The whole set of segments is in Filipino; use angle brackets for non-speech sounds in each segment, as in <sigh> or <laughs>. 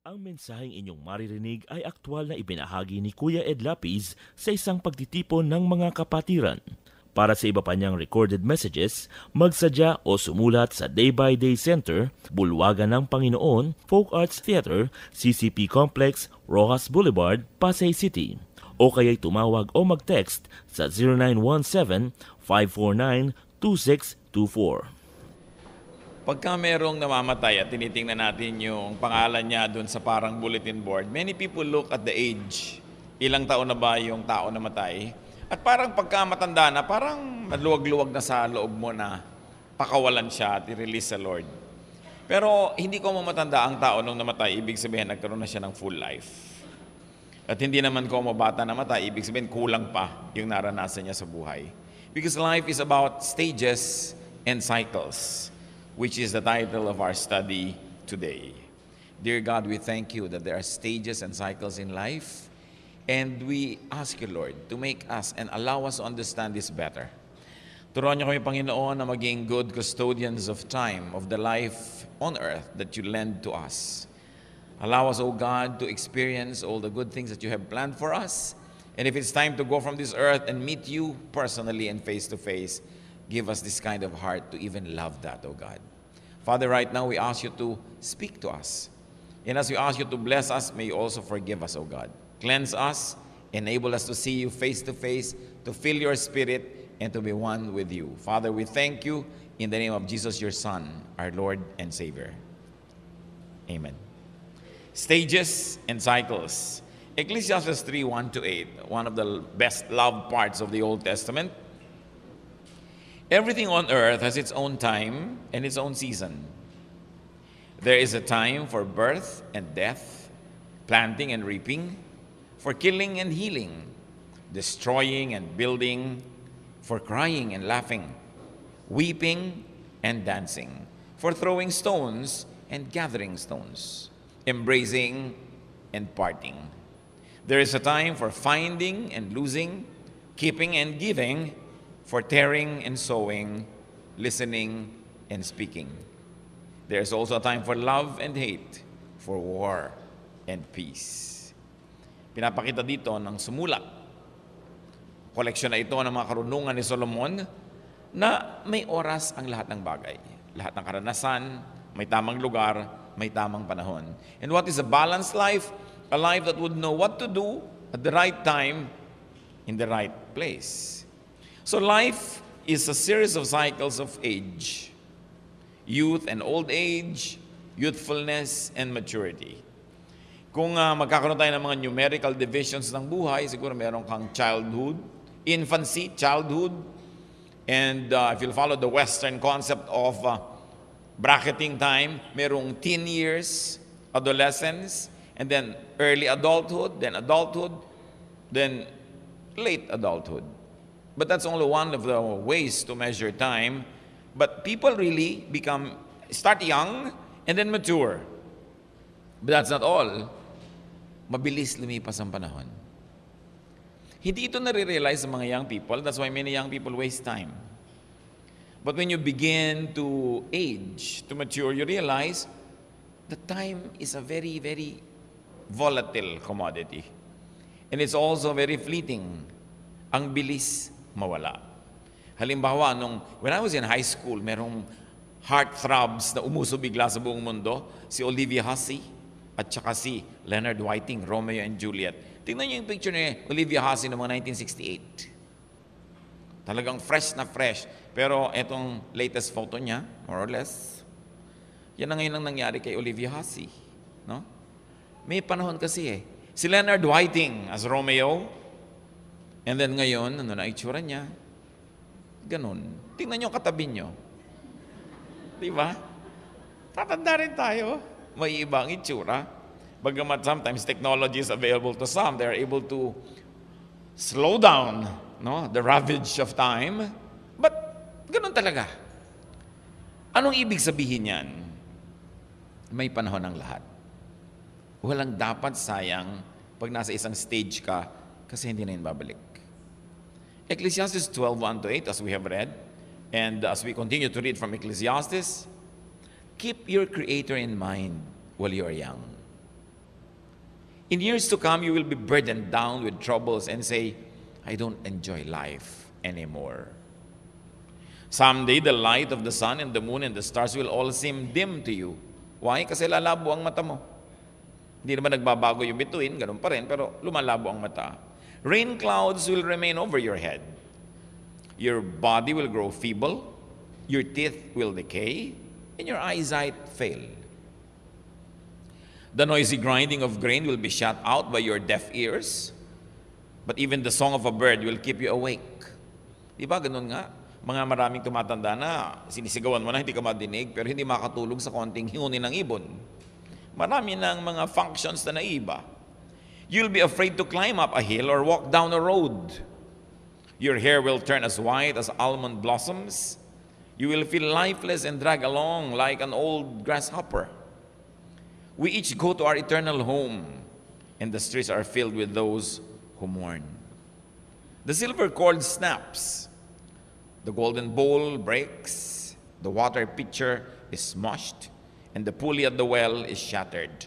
Ang mensaheng inyong maririnig ay aktwal na ibinahagi ni Kuya Ed Lapis sa isang pagtitipon ng mga kapatiran. Para sa iba pa niyang recorded messages, magsadya o sumulat sa Day by Day Center, Bulwagan ng Panginoon, Folk Arts Theater, CCP Complex, Rojas Boulevard, Pasay City. O kaya'y tumawag o mag-text sa 0917 549 2624. Pagka merong namamatay at tinitingnan natin yung pangalan niya doon sa parang bulletin board, many people look at the age. Ilang taon na ba yung tao namatay? At parang pagka matanda na, parang maluwag-luwag na sa loob mo na pakawalan siya at i-release sa Lord. Pero hindi ko mamatanda ang tao nung namatay, ibig sabihin nagkaroon na siya ng full life. At hindi naman ko mabata namatay, ibig sabihin kulang pa yung naranasan niya sa buhay. Because life is about stages and cycles. which is the title of our study today. Dear God, we thank you that there are stages and cycles in life. And we ask you, Lord, to make us and allow us to understand this better. Turuan niyo kami, Panginoon, na maging good custodians of time, of the life on earth that you lend to us. Allow us, O God, to experience all the good things that you have planned for us. And if it's time to go from this earth and meet you personally and face to face, give us this kind of heart to even love that, O God. Father, right now we ask you to speak to us. And as we ask you to bless us, may you also forgive us, O God. Cleanse us, enable us to see you face to face, to feel your spirit, and to be one with you. Father, we thank you in the name of Jesus, your Son, our Lord and Savior. Amen. Stages and cycles. Ecclesiastes 3 1 to 8, one of the best loved parts of the Old Testament, Everything on earth has its own time and its own season. There is a time for birth and death, planting and reaping, for killing and healing, destroying and building, for crying and laughing, weeping and dancing, for throwing stones and gathering stones, embracing and parting. There is a time for finding and losing, keeping and giving, for tearing and sowing, listening and speaking. There is also a time for love and hate, for war and peace. Pinapakita dito ng sumulat. Koleksyon na ito ng mga karunungan ni Solomon na may oras ang lahat ng bagay. Lahat ng karanasan, may tamang lugar, may tamang panahon. And what is a balanced life? A life that would know what to do at the right time in the right place. So life is a series of cycles of age youth and old age, youthfulness, and maturity. Kung uh, magkakaroon tayo ng mga numerical divisions ng buhay, siguro meron kang childhood, infancy, childhood, and uh, if you'll follow the Western concept of uh, bracketing time, merong teen years, adolescence, and then early adulthood, then adulthood, then late adulthood. But that's only one of the ways to measure time. But people really become, start young and then mature. But that's not all. Mabilis lumipas ang panahon. Hindi ito nare-realize ng mga young people. That's why many young people waste time. But when you begin to age, to mature, you realize the time is a very, very volatile commodity. And it's also very fleeting. Ang bilis mawala. Halimbawa, nung, when I was in high school, merong heartthrobs na umuso bigla sa buong mundo, si Olivia Hussey at saka si Leonard Whiting, Romeo and Juliet. Tingnan niyo yung picture ni Olivia Hussey noong 1968. Talagang fresh na fresh. Pero itong latest photo niya, more or less, yan na ngayon ang nangyari kay Olivia Hussey. No? May panahon kasi eh. Si Leonard Whiting as Romeo, And then ngayon, ano na itsura niya? Ganun. Tingnan niyo katabi niyo. Di ba? Tatanda rin tayo. May ibang ang itsura. Bagamat sometimes technology is available to some, they are able to slow down no, the ravage of time. But ganun talaga. Anong ibig sabihin yan? May panahon ng lahat. Walang dapat sayang pag nasa isang stage ka kasi hindi na yun babalik. Ecclesiastes 12, 1 to 8, as we have read, and as we continue to read from Ecclesiastes, keep your Creator in mind while you are young. In years to come, you will be burdened down with troubles and say, I don't enjoy life anymore. Someday, the light of the sun and the moon and the stars will all seem dim to you. Why? Kasi lalabo ang mata mo. Hindi naman nagbabago yung bituin, ganun pa rin, pero lumalabo ang mata. Rain clouds will remain over your head. Your body will grow feeble, your teeth will decay, and your eyesight fail. The noisy grinding of grain will be shut out by your deaf ears, but even the song of a bird will keep you awake. Di ba? Ganun nga. Mga maraming tumatanda na, sinisigawan mo na, hindi ka madinig, pero hindi makatulog sa konting huni ng ibon. Marami ng mga functions na naiba. You'll be afraid to climb up a hill or walk down a road. Your hair will turn as white as almond blossoms. You will feel lifeless and drag along like an old grasshopper. We each go to our eternal home, and the streets are filled with those who mourn. The silver cord snaps, the golden bowl breaks, the water pitcher is smashed, and the pulley at the well is shattered.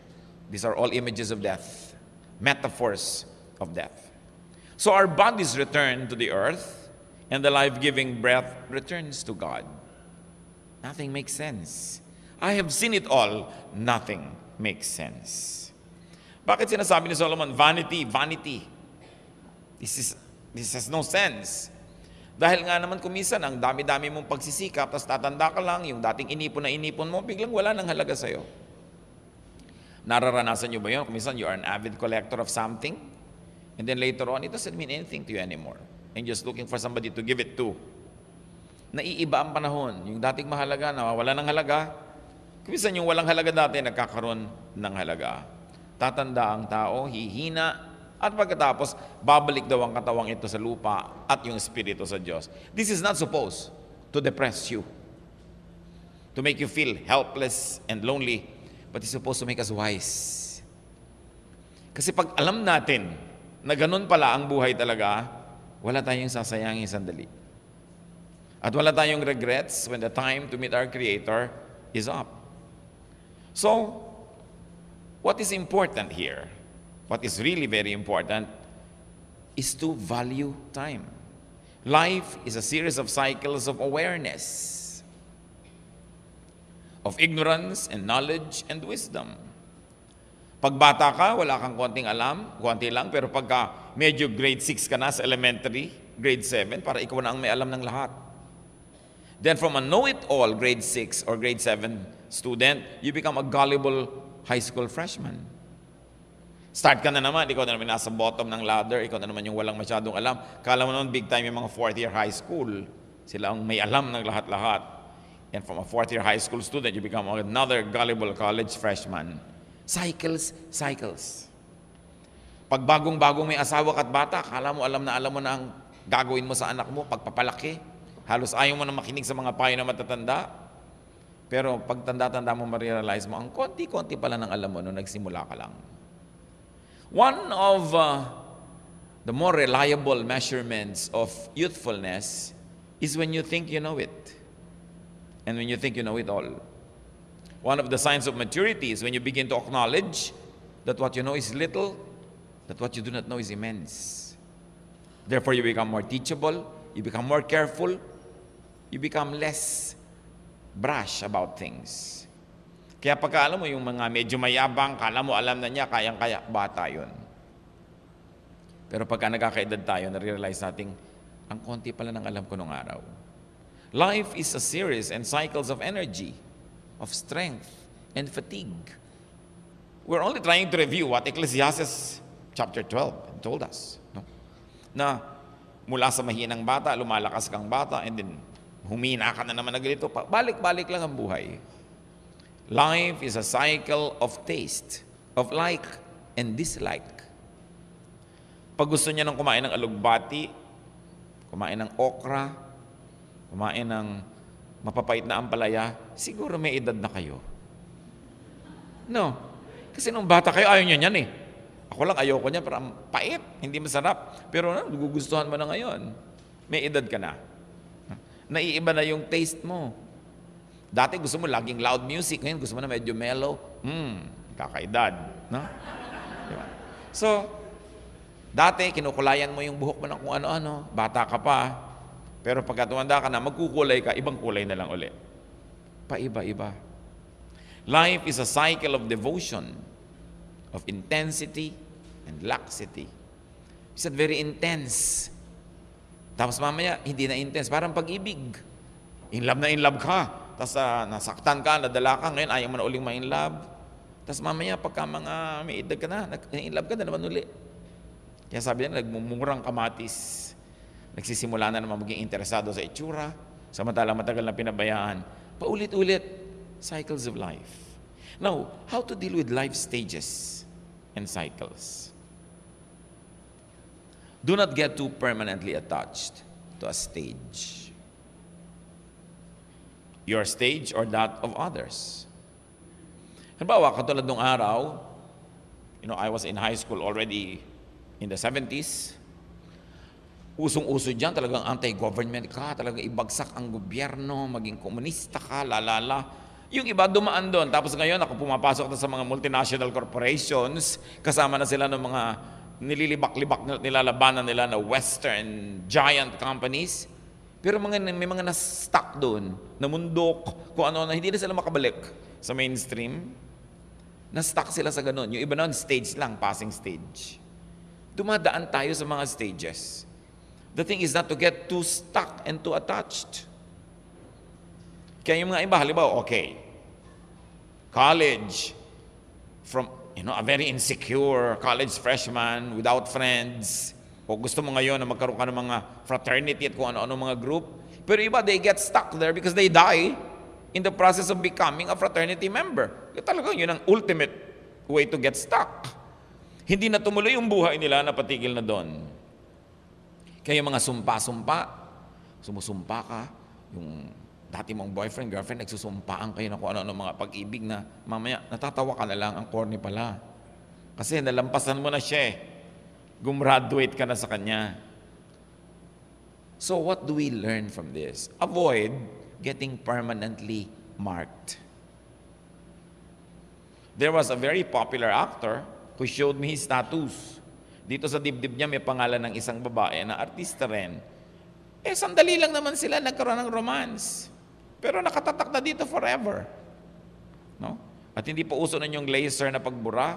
These are all images of death. metaphors of death. So our bodies return to the earth, and the life giving breath returns to God. Nothing makes sense. I have seen it all. Nothing makes sense. Bakit sinasabi ni Solomon, vanity, vanity. This, is, this has no sense. Dahil nga naman kumisan, ang dami-dami mong pagsisikap, tapos tatanda ka lang, yung dating inipon na inipon mo, biglang wala nang halaga sa'yo. Nararanasan nyo ba yun? Kung you are an avid collector of something, and then later on, it doesn't mean anything to you anymore. And just looking for somebody to give it to. Naiiba ang panahon. Yung dating mahalaga, nawawala ng halaga. Kung yung walang halaga dati, nagkakaroon ng halaga. Tatanda ang tao, hihina, at pagkatapos, babalik daw ang katawang ito sa lupa at yung espiritu sa Diyos. This is not supposed to depress you, to make you feel helpless and lonely but it's supposed to make us wise. Kasi pag alam natin na ganun pala ang buhay talaga, wala tayong sasayangin sandali. At wala tayong regrets when the time to meet our Creator is up. So, what is important here, what is really very important, is to value time. Life is a series of cycles of awareness of ignorance and knowledge and wisdom. Pagbata ka, wala kang konting alam, konti lang, pero pagka medyo grade 6 ka na sa elementary, grade 7, para ikaw na ang may alam ng lahat. Then from a know-it-all grade 6 or grade 7 student, you become a gullible high school freshman. Start ka na naman, ikaw na naman nasa bottom ng ladder, ikaw na naman yung walang masyadong alam. Kala mo naman big time yung mga fourth year high school. Sila ang may alam ng lahat-lahat. And from a fourth year high school student, you become another gullible college freshman. Cycles, cycles. Pag bagong-bagong may asawa ka at bata, kala mo alam na alam mo na ang gagawin mo sa anak mo, pagpapalaki. Halos ayaw mo na makinig sa mga payo na matatanda. Pero pag tanda-tanda mo, ma-realize mo, ang konti-konti pala ng alam mo nung nagsimula ka lang. One of uh, the more reliable measurements of youthfulness is when you think you know it and when you think you know it all. One of the signs of maturity is when you begin to acknowledge that what you know is little, that what you do not know is immense. Therefore, you become more teachable, you become more careful, you become less brash about things. Kaya pagka alam mo yung mga medyo mayabang, kala mo alam na niya, kayang-kaya, bata yun. Pero pagka nagkakaedad tayo, narealize natin, ang konti pala ng alam ko nung araw. Life is a series and cycles of energy, of strength, and fatigue. We're only trying to review what Ecclesiastes chapter 12 told us. No? Na mula sa mahinang bata, lumalakas kang bata, and then humina ka na naman na ganito. Balik-balik lang ang buhay. Life is a cycle of taste, of like and dislike. Pag gusto niya ng kumain ng alugbati, kumain ng okra, kumain ng mapapait na ampalaya, siguro may edad na kayo. No. Kasi nung bata kayo, ayaw nyo niyan eh. Ako lang ayoko niya, parang pait, hindi masarap. Pero ano, gugustuhan mo na ngayon. May edad ka na. Naiiba na yung taste mo. Dati gusto mo laging loud music, ngayon gusto mo na medyo mellow. Hmm, kakaedad. No? Diba? So, dati kinukulayan mo yung buhok mo ng kung ano-ano, bata ka pa, pero pagka tumanda ka na, magkukulay ka, ibang kulay na lang uli. Paiba-iba. Life is a cycle of devotion, of intensity and laxity. It's very intense. Tapos mamaya, hindi na intense. Parang pag-ibig. In love na in love ka. Tapos uh, nasaktan ka, nadala ka. Ngayon, ayaw mo na uling ma-in love. Tapos mamaya, pagka mga may edad ka na, in love ka na naman uli. Kaya sabi nila, nagmumurang kamatis Nagsisimula na naman maging interesado sa itsura, samantalang matagal na pinabayaan. Paulit-ulit, cycles of life. Now, how to deal with life stages and cycles? Do not get too permanently attached to a stage. Your stage or that of others. Halimbawa, katulad nung araw, you know, I was in high school already in the 70s usong-uso dyan, talagang anti-government ka, talagang ibagsak ang gobyerno, maging komunista ka, lalala. Yung iba dumaan doon. Tapos ngayon, ako pumapasok na sa mga multinational corporations, kasama na sila ng mga nililibak-libak nilalabanan nila na western giant companies. Pero mga, may mga na-stuck doon, na mundok, kung ano na, hindi na sila makabalik sa mainstream. Na-stuck sila sa ganun. Yung iba noon, stage lang, passing stage. Dumadaan tayo sa mga stages The thing is not to get too stuck and too attached. Kaya yung mga iba, halimbawa, okay, college, from, you know, a very insecure college freshman without friends, o gusto mo ngayon na magkaroon ka ng mga fraternity at kung ano-ano mga group, pero iba, they get stuck there because they die in the process of becoming a fraternity member. Yung talaga, yun ang ultimate way to get stuck. Hindi na tumuloy yung buhay nila, napatigil na doon. Kaya yung mga sumpa-sumpa, sumusumpa ka, yung dati mong boyfriend, girlfriend, nagsusumpaan kayo na kung ano-ano mga pag-ibig na mamaya natatawa ka na lang, ang corny pala. Kasi nalampasan mo na siya eh. Gumraduate ka na sa kanya. So what do we learn from this? Avoid getting permanently marked. There was a very popular actor who showed me his tattoos. Dito sa dibdib niya may pangalan ng isang babae na artista rin. Eh, sandali lang naman sila nagkaroon ng romance. Pero nakatatak na dito forever. No? At hindi pa uso na yung laser na pagbura.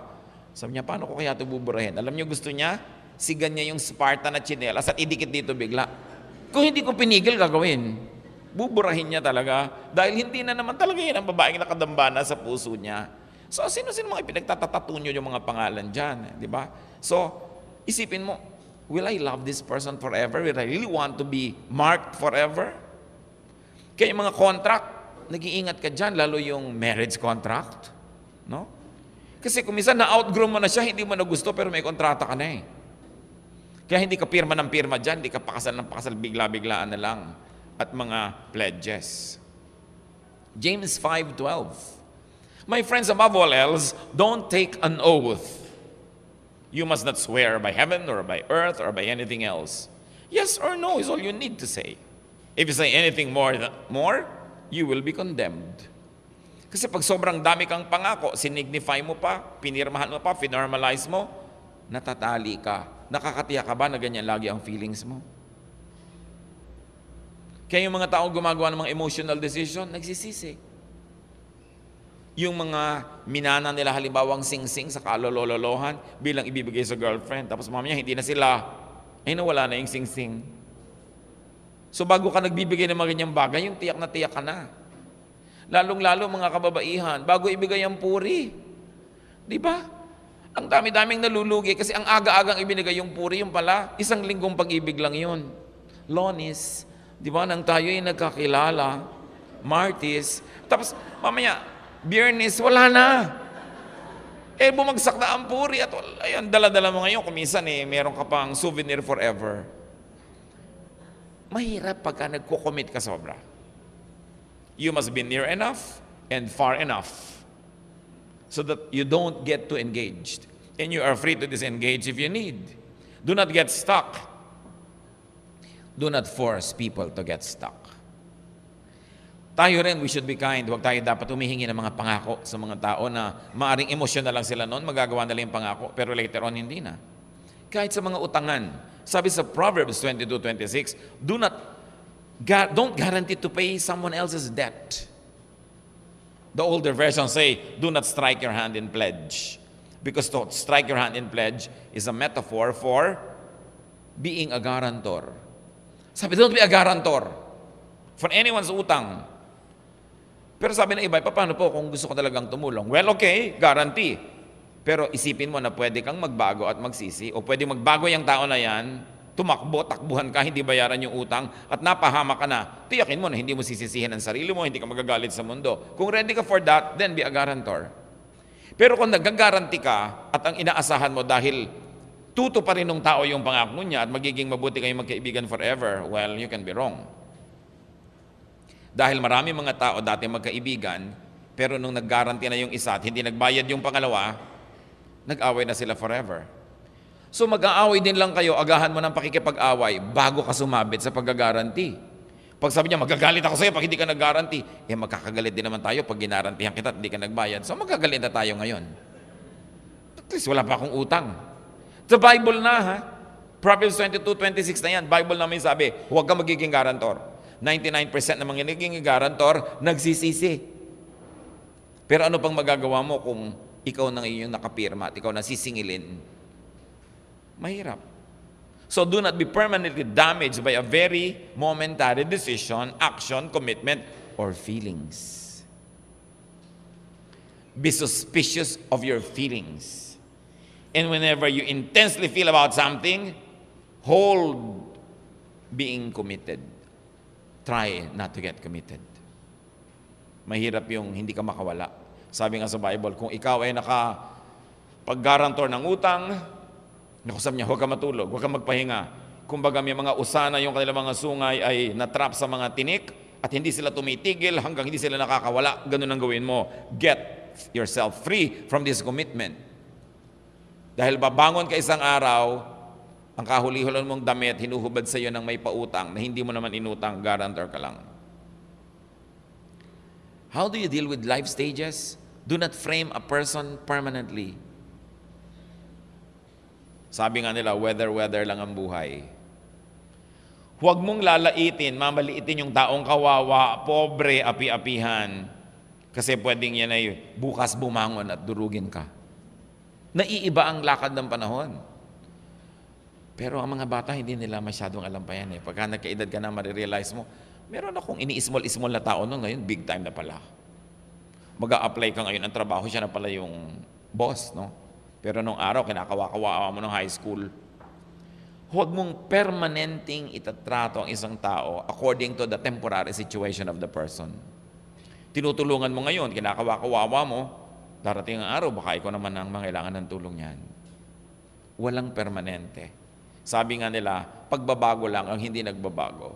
Sabi niya, paano ko kaya ito buburahin? Alam niyo, gusto niya, sigan niya yung Sparta na chinelas at idikit dito bigla. Kung hindi ko pinigil, gagawin. Buburahin niya talaga. Dahil hindi na naman talaga yun ang babaeng nakadambana sa puso niya. So, sino-sino mga ipinagtatatatunyo yung mga pangalan dyan? Di ba? So, Isipin mo, will I love this person forever? Will I really want to be marked forever? Kaya yung mga contract, nag-iingat ka dyan, lalo yung marriage contract. No? Kasi kung minsan na-outgrow mo na siya, hindi mo na gusto, pero may kontrata ka na eh. Kaya hindi ka pirma ng pirma dyan, hindi ka pakasal ng pakasal, bigla-biglaan na lang. At mga pledges. James 5.12 My friends, above all else, don't take an oath You must not swear by heaven or by earth or by anything else. Yes or no is all you need to say. If you say anything more, than, more you will be condemned. Kasi pag sobrang dami kang pangako, sinignify mo pa, pinirmahan mo pa, finormalize mo, natatali ka. Nakakatiyak ka ba na ganyan lagi ang feelings mo? Kaya yung mga tao gumagawa ng mga emotional decision, nagsisisi yung mga minana nila halimbawang singsing sa kalololohan bilang ibibigay sa girlfriend. Tapos mamaya hindi na sila, ay nawala na yung singsing. So bago ka nagbibigay ng mga ganyang bagay, yung tiyak na tiyak ka na. Lalong-lalo mga kababaihan, bago ibigay ang puri. Di ba? Ang dami-daming nalulugi kasi ang aga-agang ibinigay yung puri, yung pala, isang linggong pag-ibig lang yun. Lonis, di ba, nang tayo ay nagkakilala, Martis, tapos mamaya, Biyernes, wala na. Eh, bumagsak na ang puri at wala. Ayun, dala-dala mo ngayon. Kumisan eh, meron ka pang souvenir forever. Mahirap pagka nagkukommit ka sobra. You must be near enough and far enough so that you don't get too engaged. And you are free to disengage if you need. Do not get stuck. Do not force people to get stuck. Tayo rin, we should be kind. Huwag tayo dapat umihingi ng mga pangako sa mga tao na maaring emosyon na lang sila noon, magagawa nila yung pangako, pero later on, hindi na. Kahit sa mga utangan. Sabi sa Proverbs 22:26, do not, don't guarantee to pay someone else's debt. The older version say, do not strike your hand in pledge. Because to strike your hand in pledge is a metaphor for being a guarantor. Sabi, don't be a guarantor for anyone's utang. Pero sabi ng iba, paano po kung gusto ko talagang tumulong? Well, okay, guarantee. Pero isipin mo na pwede kang magbago at magsisi o pwede magbago yung tao na yan, tumakbo, takbuhan ka, hindi bayaran yung utang at napahama ka na, tiyakin mo na hindi mo sisisihin ang sarili mo, hindi ka magagalit sa mundo. Kung ready ka for that, then be a guarantor. Pero kung nagagaranti ka at ang inaasahan mo dahil tuto pa rin ng tao yung pangako niya at magiging mabuti kayong magkaibigan forever, well, you can be wrong. Dahil marami mga tao dati magkaibigan, pero nung naggaranti na yung isa at hindi nagbayad yung pangalawa, nag-away na sila forever. So mag-aaway din lang kayo, agahan mo ng pakikipag-away bago ka sumabit sa paggaganti. Pag sabi niya, magagalit ako sa'yo pag hindi ka nag garanti eh magkakagalit din naman tayo pag ginarantihan kita at hindi ka nagbayad. So magagalit na tayo ngayon. At least wala pa akong utang. Sa Bible na ha, Proverbs 22, 26 na yan, Bible namin sabi, huwag ka magiging garantor. 99% ng mga naging guarantor nagsisisi. Pero ano pang magagawa mo kung ikaw nang iyong nakapirma at ikaw sisingilin? Mahirap. So do not be permanently damaged by a very momentary decision, action, commitment, or feelings. Be suspicious of your feelings. And whenever you intensely feel about something, hold being committed try not to get committed. Mahirap yung hindi ka makawala. Sabi nga sa Bible, kung ikaw ay naka paggarantor ng utang, nakusap niya, huwag ka matulog, huwag ka magpahinga. Kumbaga may mga usana yung kanilang mga sungay ay natrap sa mga tinik at hindi sila tumitigil hanggang hindi sila nakakawala. Ganun ang gawin mo. Get yourself free from this commitment. Dahil babangon ka isang araw, ang kahuli-hulon mong damit, hinuhubad sa iyo ng may pautang na hindi mo naman inutang, guarantor ka lang. How do you deal with life stages? Do not frame a person permanently. Sabi nga nila, weather-weather lang ang buhay. Huwag mong lalaitin, mamaliitin yung taong kawawa, pobre, api-apihan. Kasi pwedeng yan ay bukas bumangon at durugin ka. Naiiba ang lakad ng panahon. Pero ang mga bata, hindi nila masyadong alam pa yan. Eh. Pagka nagkaedad ka na, marirealize mo, meron akong ini-small-small na tao noon, ngayon big time na pala. mag apply ka ngayon ang trabaho, siya na pala yung boss, no? Pero nung araw, kinakawakawa mo ng high school. Huwag mong permanenting itatrato ang isang tao according to the temporary situation of the person. Tinutulungan mo ngayon, kinakawakawawa mo, darating ang araw, baka ikaw naman ang mangailangan ng tulong niyan. Walang permanente. Sabi nga nila, pagbabago lang ang hindi nagbabago.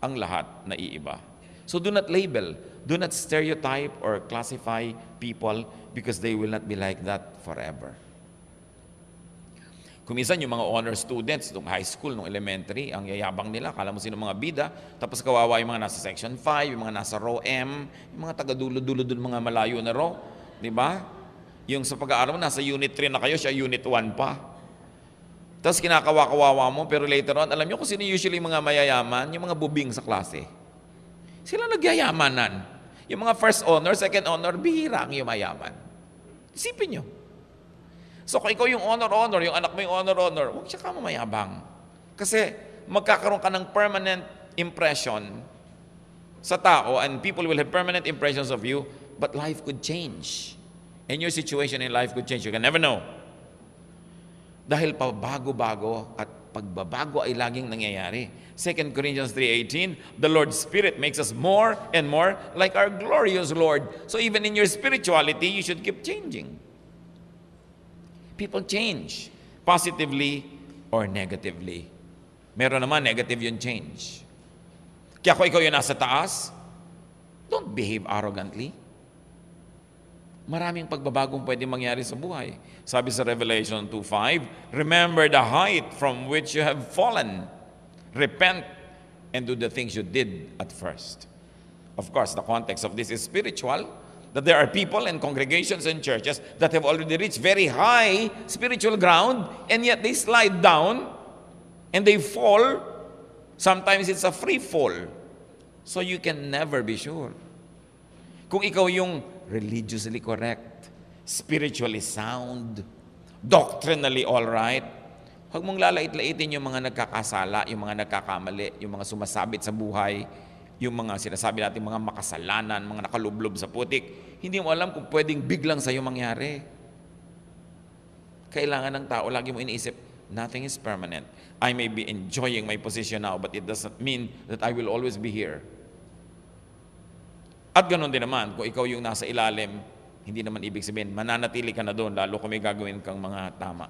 Ang lahat na iiba. So do not label, do not stereotype or classify people because they will not be like that forever. Kung Kumisan yung mga honor students nung high school, nung elementary, ang yayabang nila, kala mo sino mga bida, tapos kawawa yung mga nasa section 5, yung mga nasa row M, yung mga taga-dulo-dulo dun mga malayo na row, di ba? Yung sa pag-aaral mo, nasa unit 3 na kayo, siya unit 1 pa. Tapos kinakawa-kawawa mo, pero later on, alam nyo kung sino usually mga mayayaman? Yung mga bubing sa klase. Sila nagyayamanan. Yung mga first honor, second honor, bihira ang mayaman. Isipin nyo. So kung ikaw yung honor-honor, yung anak mo yung honor-honor, huwag siya ka mamayabang. Kasi magkakaroon ka ng permanent impression sa tao and people will have permanent impressions of you, but life could change. And your situation in life could change. You can never know. Dahil pabago-bago at pagbabago ay laging nangyayari. 2 Corinthians 3.18, The Lord's Spirit makes us more and more like our glorious Lord. So even in your spirituality, you should keep changing. People change, positively or negatively. Meron naman negative yung change. Kaya kung ikaw yung nasa taas, don't behave arrogantly maraming pagbabagong pwede mangyari sa buhay. Sabi sa Revelation 2.5, Remember the height from which you have fallen. Repent and do the things you did at first. Of course, the context of this is spiritual, that there are people and congregations and churches that have already reached very high spiritual ground, and yet they slide down and they fall. Sometimes it's a free fall. So you can never be sure. Kung ikaw yung religiously correct, spiritually sound, doctrinally all right. Huwag mong lalait-laitin yung mga nagkakasala, yung mga nagkakamali, yung mga sumasabit sa buhay, yung mga sinasabi natin mga makasalanan, mga nakalublob sa putik. Hindi mo alam kung pwedeng biglang sa'yo mangyari. Kailangan ng tao, lagi mo iniisip, nothing is permanent. I may be enjoying my position now, but it doesn't mean that I will always be here. At ganoon din naman, kung ikaw yung nasa ilalim, hindi naman ibig sabihin, mananatili ka na doon, lalo kung may gagawin kang mga tama.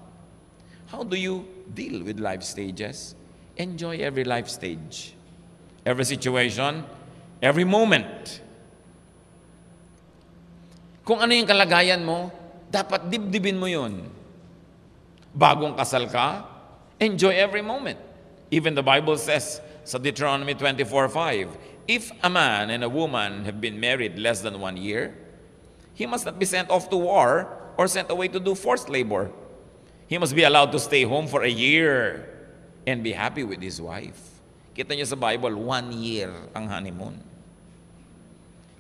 How do you deal with life stages? Enjoy every life stage, every situation, every moment. Kung ano yung kalagayan mo, dapat dibdibin mo yun. Bagong kasal ka, enjoy every moment. Even the Bible says sa Deuteronomy 24.5, If a man and a woman have been married less than one year, he must not be sent off to war or sent away to do forced labor. He must be allowed to stay home for a year and be happy with his wife. Kita niyo sa Bible, one year ang honeymoon.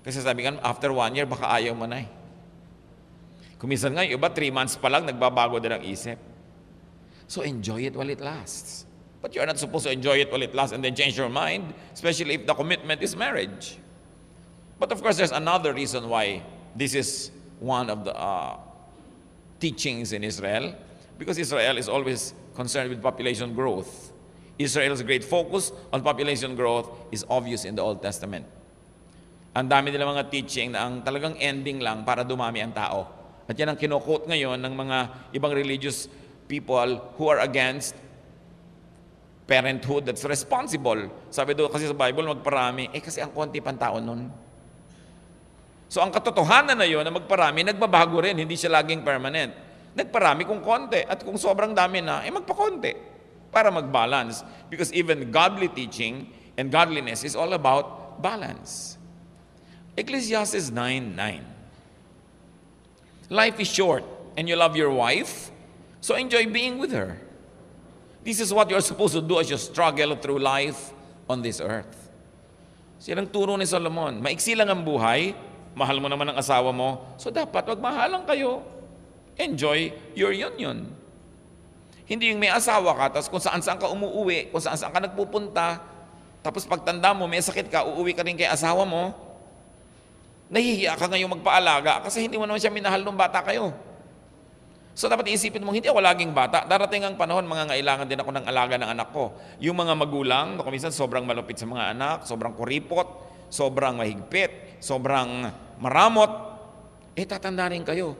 Kasi sabi nga, after one year, baka ayaw mo na eh. Kumisan nga, yung iba, three months pa lang, nagbabago din ang isip. So enjoy it while it lasts. But you're not supposed to enjoy it while it lasts and then change your mind, especially if the commitment is marriage. But of course, there's another reason why this is one of the uh, teachings in Israel, because Israel is always concerned with population growth. Israel's great focus on population growth is obvious in the Old Testament. Ang dami nila mga teaching na ang talagang ending lang para dumami ang tao. At yan ang kinukot ngayon ng mga ibang religious people who are against parenthood that's responsible. Sabi doon kasi sa Bible, magparami. Eh kasi ang konti pang tao nun. So ang katotohanan na yon na magparami, nagbabago rin, hindi siya laging permanent. Nagparami kung konti. At kung sobrang dami na, eh magpakonti para mag-balance. Because even godly teaching and godliness is all about balance. Ecclesiastes 9.9 Life is short and you love your wife, so enjoy being with her. This is what you're supposed to do as you struggle through life on this earth. Yan ang turo ni Solomon. Maiksi lang ang buhay, mahal mo naman ang asawa mo, so dapat wag mahalang kayo. Enjoy your union. Hindi yung may asawa ka, tapos kung saan saan ka umuwi, kung saan saan ka nagpupunta, tapos pagtanda mo, may sakit ka, uuwi ka rin kay asawa mo, nahihiya ka ngayon magpaalaga kasi hindi mo naman siya minahal nung bata kayo. So dapat iisipin mo, hindi ako laging bata. Darating ang panahon, mga ngailangan din ako ng alaga ng anak ko. Yung mga magulang, kuminsan sobrang malupit sa mga anak, sobrang kuripot, sobrang mahigpit, sobrang maramot. Eh tatanda rin kayo.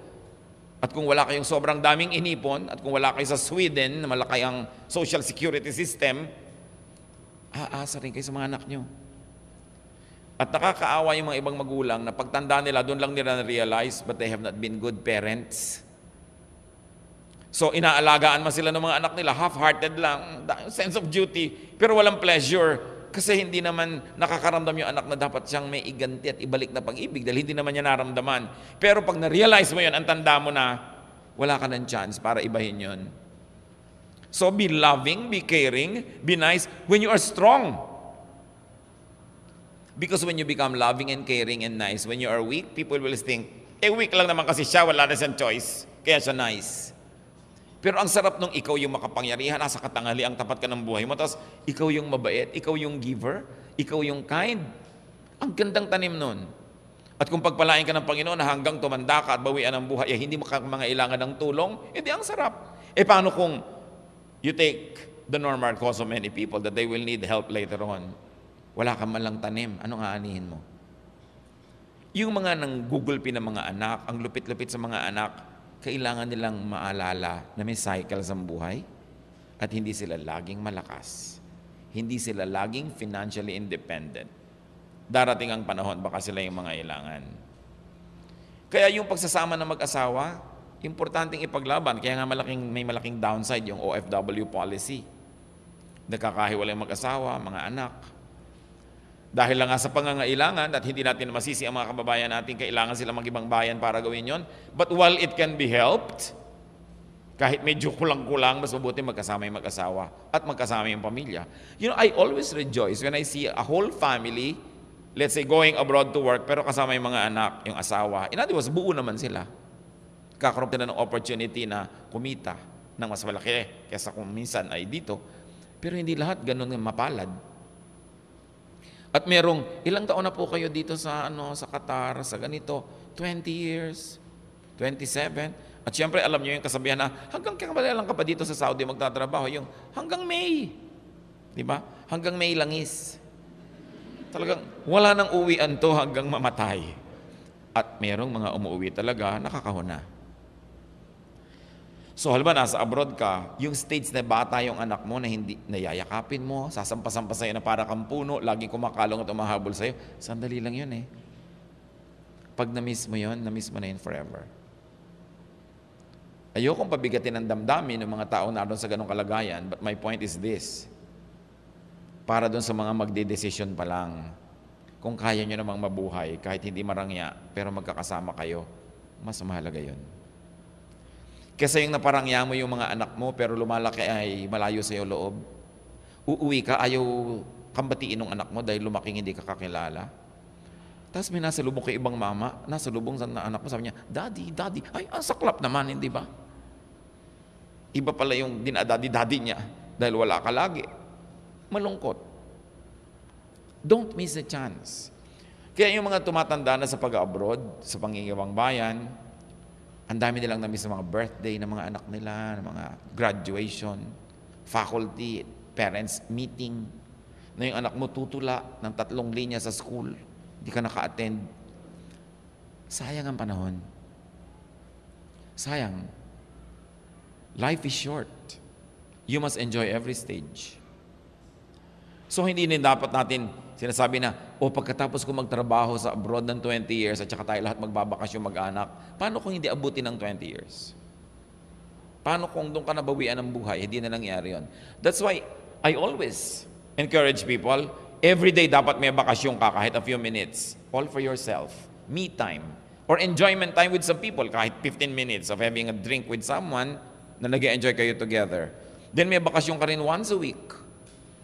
At kung wala kayong sobrang daming inipon, at kung wala kayo sa Sweden, na malaki ang social security system, aasa rin kayo sa mga anak nyo. At nakakaawa yung mga ibang magulang na pagtanda nila, doon lang nila na-realize, but they have not been good parents. So inaalagaan man sila ng mga anak nila, half-hearted lang, sense of duty, pero walang pleasure. Kasi hindi naman nakakaramdam yung anak na dapat siyang may iganti at ibalik na pag-ibig dahil hindi naman niya naramdaman. Pero pag na-realize mo yun, ang tanda mo na, wala ka ng chance para ibahin yun. So be loving, be caring, be nice when you are strong. Because when you become loving and caring and nice, when you are weak, people will think, eh weak lang naman kasi siya, wala na siyang choice, kaya siya nice. Pero ang sarap nung ikaw yung makapangyarihan, nasa katangali ang tapat ka ng buhay mo, tapos ikaw yung mabait, ikaw yung giver, ikaw yung kind. Ang gandang tanim nun. At kung pagpalain ka ng Panginoon na hanggang tumanda ka at bawian ang buhay, eh, hindi mo ka mga ilangan ng tulong, edi eh, ang sarap. Eh paano kung you take the normal cause of many people that they will need help later on? Wala ka man lang tanim, anong aanihin mo? Yung mga nang Google Pin ng mga anak, ang lupit-lupit sa mga anak, kailangan nilang maalala na may cycle sa buhay at hindi sila laging malakas. Hindi sila laging financially independent. Darating ang panahon, baka sila yung mga ilangan. Kaya yung pagsasama ng mag-asawa, importanteng ipaglaban. Kaya nga malaking, may malaking downside yung OFW policy. Nagkakahiwalay mag-asawa, mga anak, dahil lang nga sa pangangailangan at hindi natin masisi ang mga kababayan natin, kailangan sila mag-ibang bayan para gawin yon. But while it can be helped, kahit medyo kulang-kulang, mas mabuti magkasama yung mag-asawa at magkasama yung pamilya. You know, I always rejoice when I see a whole family, let's say going abroad to work, pero kasama yung mga anak, yung asawa. In other words, buo naman sila. Kakaroon sila ng opportunity na kumita ng mas malaki kaysa kung minsan ay dito. Pero hindi lahat ganun mapalad. At merong, ilang taon na po kayo dito sa, ano, sa Qatar, sa ganito? 20 years, 27. At siyempre, alam niyo yung kasabihan na, hanggang kailan lang ka pa dito sa Saudi magtatrabaho? Yung, hanggang May. Di ba? Hanggang May langis. Talagang, wala nang uwian to hanggang mamatay. At merong mga umuwi talaga, nakakahon na. So halimbawa, nasa abroad ka, yung stage na bata yung anak mo na hindi nayayakapin mo, sasampa-sampa sa'yo na para kang puno, lagi kumakalong at umahabol sa'yo, sandali lang yun eh. Pag na-miss mo yun, na-miss mo na yun forever. Ayokong pabigatin ang damdamin ng mga tao na doon sa ganong kalagayan, but my point is this. Para doon sa mga magde-decision pa lang, kung kaya nyo namang mabuhay, kahit hindi marangya, pero magkakasama kayo, mas mahalaga yun. Kesa yung naparangya mo yung mga anak mo pero lumalaki ay malayo sa iyo loob. Uuwi ka, ayaw kambatiin ng anak mo dahil lumaking hindi ka kakilala. Tapos may nasa lubong kay ibang mama, nasa lubong sa anak mo, sabi niya, Daddy, Daddy, ay, ang saklap naman, hindi ba? Iba pala yung dinadadi-daddy niya dahil wala ka lagi. Malungkot. Don't miss the chance. Kaya yung mga tumatanda na sa pag-abroad, sa pangingibang bayan, ang dami nilang namiss sa mga birthday ng mga anak nila, ng mga graduation, faculty, parents meeting, na yung anak mo tutula ng tatlong linya sa school, hindi ka naka-attend. Sayang ang panahon. Sayang. Life is short. You must enjoy every stage. So hindi din dapat natin sinasabi na, o pagkatapos ko magtrabaho sa abroad ng 20 years at saka tayo lahat magbabakasyon mag-anak, paano kung hindi abutin ng 20 years? Paano kung doon ka nabawian ng buhay, hindi na nangyari yon. That's why I always encourage people, every day dapat may bakasyon ka kahit a few minutes. All for yourself. Me time. Or enjoyment time with some people, kahit 15 minutes of having a drink with someone na nag enjoy kayo together. Then may bakasyon ka rin once a week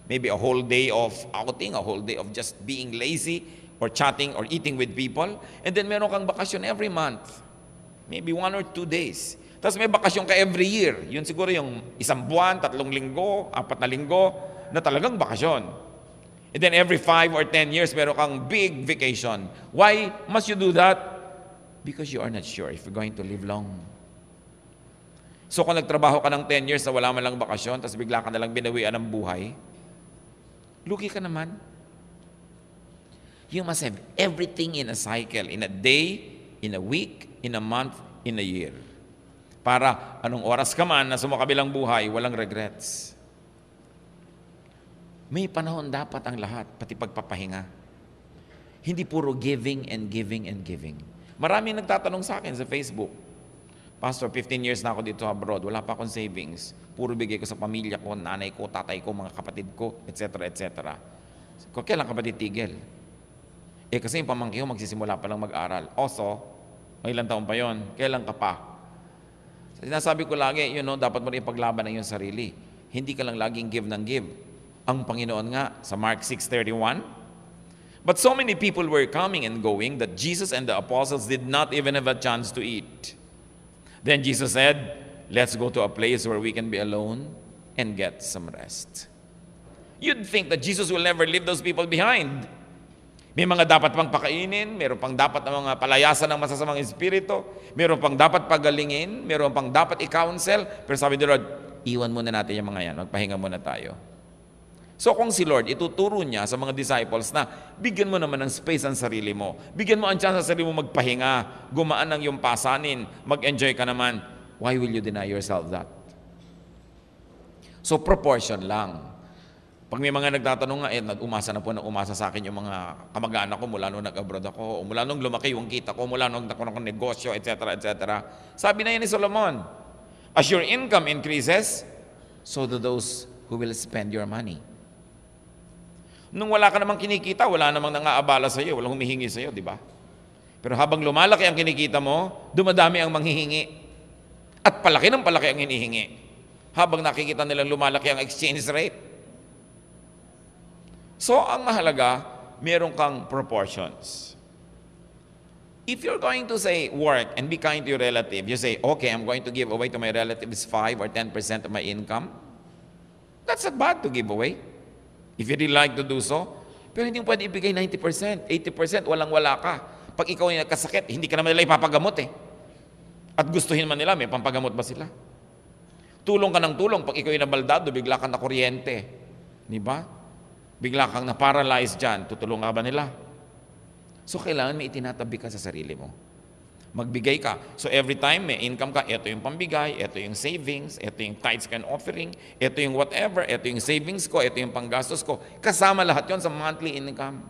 maybe a whole day of outing, a whole day of just being lazy or chatting or eating with people. And then meron kang bakasyon every month. Maybe one or two days. Tapos may bakasyon ka every year. Yun siguro yung isang buwan, tatlong linggo, apat na linggo, na talagang bakasyon. And then every five or ten years, meron kang big vacation. Why must you do that? Because you are not sure if you're going to live long. So kung nagtrabaho ka ng 10 years na wala man lang bakasyon, tapos bigla ka nalang binawian ng buhay, Lugi ka naman. You must have everything in a cycle, in a day, in a week, in a month, in a year. Para anong oras ka man na sumakabilang buhay, walang regrets. May panahon dapat ang lahat, pati pagpapahinga. Hindi puro giving and giving and giving. Maraming nagtatanong sa akin sa Facebook, Pastor, 15 years na ako dito abroad, wala pa akong savings. Puro bigay ko sa pamilya ko, nanay ko, tatay ko, mga kapatid ko, etc. etc. So, kailan ka ba titigil? Eh kasi yung pamangkin ko magsisimula pa lang mag-aral. Also, may ilang taon pa yon, kailan ka pa? sinasabi ko lagi, you know, dapat mo rin ipaglaban ang iyong sarili. Hindi ka lang laging give ng give. Ang Panginoon nga, sa Mark 6.31, But so many people were coming and going that Jesus and the apostles did not even have a chance to eat. Then Jesus said, Let's go to a place where we can be alone and get some rest. You'd think that Jesus will never leave those people behind. May mga dapat pang pakainin, mayroon pang dapat na mga palayasan ng masasamang espiritu, mayroon pang dapat pagalingin, mayroon pang dapat i-counsel, pero sabi ni Lord, iwan muna natin yung mga yan, magpahinga muna tayo. So kung si Lord ituturo niya sa mga disciples na bigyan mo naman ng space ang sarili mo, bigyan mo ang chance sa sarili mo magpahinga, gumaan ang iyong pasanin, mag-enjoy ka naman, why will you deny yourself that? So proportion lang. Pag may mga nagtatanong nga, eh, umasa na po na umasa sa akin yung mga kamag-anak ko mula nung nag-abroad ako, o mula nung lumaki yung kita ko, mula nung nagkaroon ako ng negosyo, etc., etc. Sabi na yan ni Solomon, as your income increases, so do those who will spend your money. Nung wala ka namang kinikita, wala namang nangaabala sa iyo, walang humihingi sa iyo, di ba? Pero habang lumalaki ang kinikita mo, dumadami ang manghihingi. At palaki ng palaki ang hinihingi. Habang nakikita nilang lumalaki ang exchange rate. So, ang mahalaga, meron kang proportions. If you're going to say work and be kind to your relative, you say, okay, I'm going to give away to my relative is 5 or 10% of my income. That's not bad to give away. If you really like to do so. Pero hindi mo pwede ibigay 90%, 80%, walang-wala ka. Pag ikaw ay nagkasakit, hindi ka naman nila ipapagamot eh. At gustuhin man nila, may pampagamot ba sila? Tulong ka ng tulong. Pag ikaw ay nabaldado, bigla kang nakuryente. Di ba? Bigla kang na-paralyze dyan, tutulong ka ba nila? So kailangan may itinatabi ka sa sarili mo magbigay ka. So every time may income ka, ito yung pambigay, ito yung savings, ito yung tithes and offering, ito yung whatever, ito yung savings ko, ito yung panggastos ko. Kasama lahat yon sa monthly income.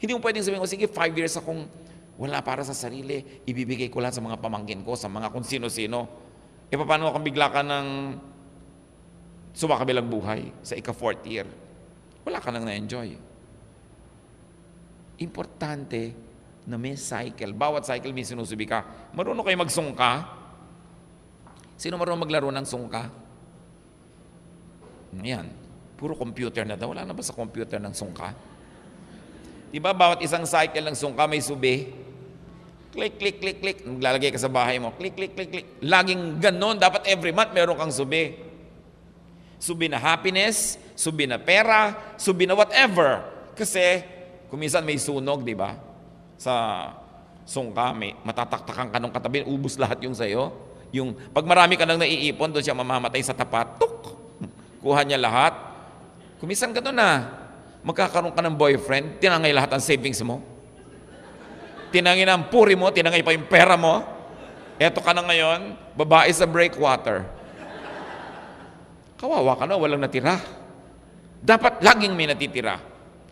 Hindi mo pwedeng sabihin, o oh, sige, five years akong wala para sa sarili, ibibigay ko lang sa mga pamangkin ko, sa mga kung sino-sino. E paano kung bigla ka ng sumakabilang buhay sa ika-fourth year? Wala ka nang na-enjoy. Importante, na may cycle. Bawat cycle may sinusubi ka. Marunong kayo magsungka? Sino marunong maglaro ng sungka? Ayan. Puro computer na daw. Wala na ba sa computer ng sungka? Diba bawat isang cycle ng sungka may subi? Click, click, click, click. Maglalagay ka sa bahay mo. Click, click, click, click. Laging ganun. Dapat every month meron kang subi. Subi na happiness, subi na pera, subi na whatever. Kasi, kumisan may sunog, di ba? sa sungkami, matataktakan ka nung katabi, ubus lahat yung sa'yo. Yung, pag marami ka nang naiipon, doon siya mamamatay sa tapat, tuk, kuha niya lahat. Kumisang ganun na, ah. magkakaroon ka ng boyfriend, tinangay lahat ang savings mo. Tinangay na ang puri mo, tinangay pa yung pera mo. Eto ka na ngayon, babae sa breakwater. Kawawa ka na, walang natira. Dapat laging may natitira.